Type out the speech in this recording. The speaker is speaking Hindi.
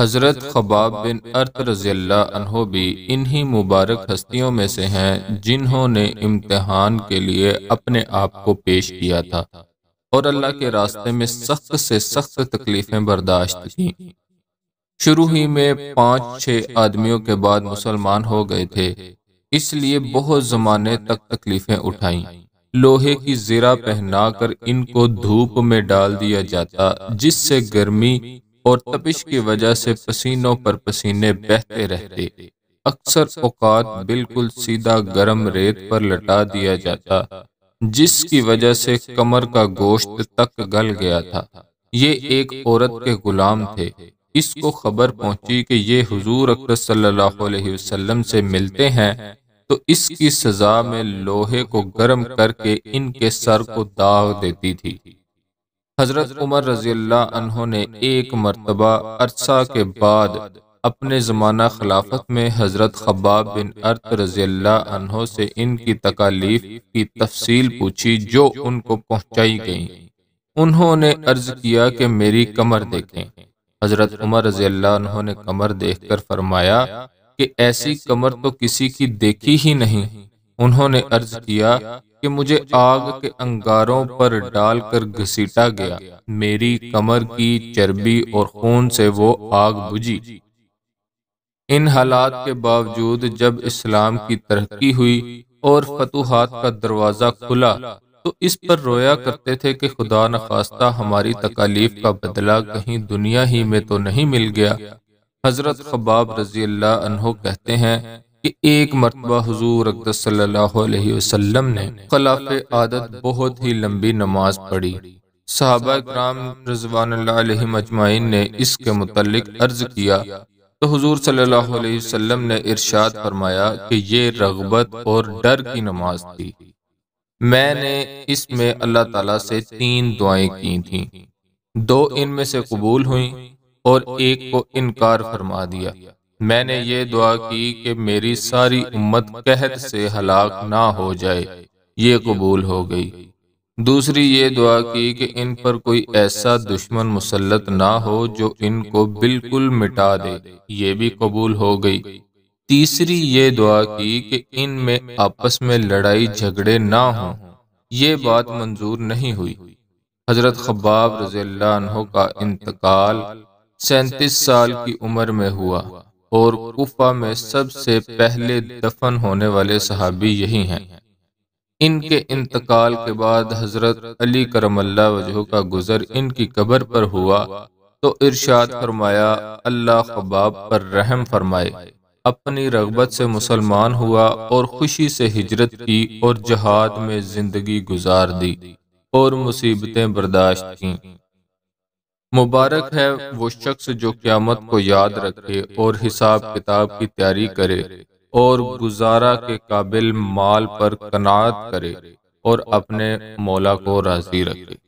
हज़रत खबाब बिन अर्त रज़ील्ला भी इन्हीं मुबारक हस्तियों में से हैं जिन्होंने इम्तहान के लिए अपने आप को पेश किया था और अल्लाह के रास्ते में सख्त से सख्त तकलीफ़ें बर्दाश्त की शुरू ही में पांच छह आदमियों के बाद मुसलमान हो गए थे इसलिए बहुत ज़माने तक तकलीफ़ें उठाई लोहे की जीरा पहनाकर इनको धूप में डाल दिया जाता जिससे गर्मी और तपिश की वजह से पसीनों पर पसीने बहते रहते अक्सर औकात बिल्कुल सीधा गर्म रेत पर लटा दिया जाता जिसकी वजह से कमर का गोश्त तक गल गया था ये एक औरत के गुलाम थे इसको खबर पहुंची कि ये हुजूर अकबर सल्लल्लाहु अलैहि वसल्लम से मिलते हैं तो इसकी सजा में लोहे को गर्म करके इनके सर को दाग देती थी हजरत उमर रजील्ला ने एक मरतबा अरसा के बाद अपने ज़माना खिलाफत में हज़रत खबाब बिन अर्त रजील्ला से इनकी तकालीफ की तफसील पूछी जो उनको पहुंचाई गई उन्होंने अर्ज किया कि मेरी कमर देखें हज़रत उमर रजील्ला ने कमर देखकर फरमाया कि ऐसी कमर तो किसी की देखी ही नहीं उन्होंने अर्ज किया कि मुझे आग के अंगारों पर डालकर घसीटा गया मेरी कमर की चर्बी और खून से वो आग बुझी इन हालात के बावजूद जब इस्लाम की तरक्की हुई और फतुहात का दरवाज़ा खुला तो इस पर रोया करते थे कि खुदा न खास्ता हमारी तकालीफ का बदला कहीं दुनिया ही तो में तो नहीं मिल गया हज़रत खबाब रजी अल्लाह कहते हैं कि एक मरतबा हजूर वसल्लम ने खिलाफ आदत बहुत ही लंबी नमाज पढ़ी सहाबा कराम रजवान ने इसके मतलब अर्ज किया तो हजूर सल्लाम ने इर्शाद फरमाया कि ये रगबत और डर की नमाज थी मैंने इसमें अल्लाह तला से तीन दुआएं की थी दो इनमें से कबूल हुई और एक को इनकार फरमा दिया मैंने ये दुआ की कि मेरी सारी उम्मत कहत से हलाक ना हो जाए ये कबूल हो गई दूसरी ये दुआ की कि इन पर कोई ऐसा दुश्मन मुसलत ना हो जो इनको बिल्कुल मिटा दे ये भी कबूल हो गई तीसरी ये दुआ की कि इन में आपस में लड़ाई झगड़े ना हों ये बात मंजूर नहीं हुई हजरत खबाब रजील्ला का इंतकाल सैतीस साल की उम्र में हुआ और कुफा में सबसे पहले दफन होने वाले सहाबी यही हैं इनके इंतकाल के बाद हजरत अली करमल्ला वजह का गुजर इनकी कबर पर हुआ तो इरशाद फरमाया अल्लाह खबाब पर रहम फरमाए अपनी रगबत से मुसलमान हुआ और खुशी से हिजरत की और जहाद में जिंदगी गुजार दी और मुसीबतें बर्दाश्त की मुबारक है वो शख्स जो क्यामत को याद रखे और हिसाब किताब की तैयारी करे और गुजारा के काबिल माल पर कनात करे और अपने मौला को राजी रखे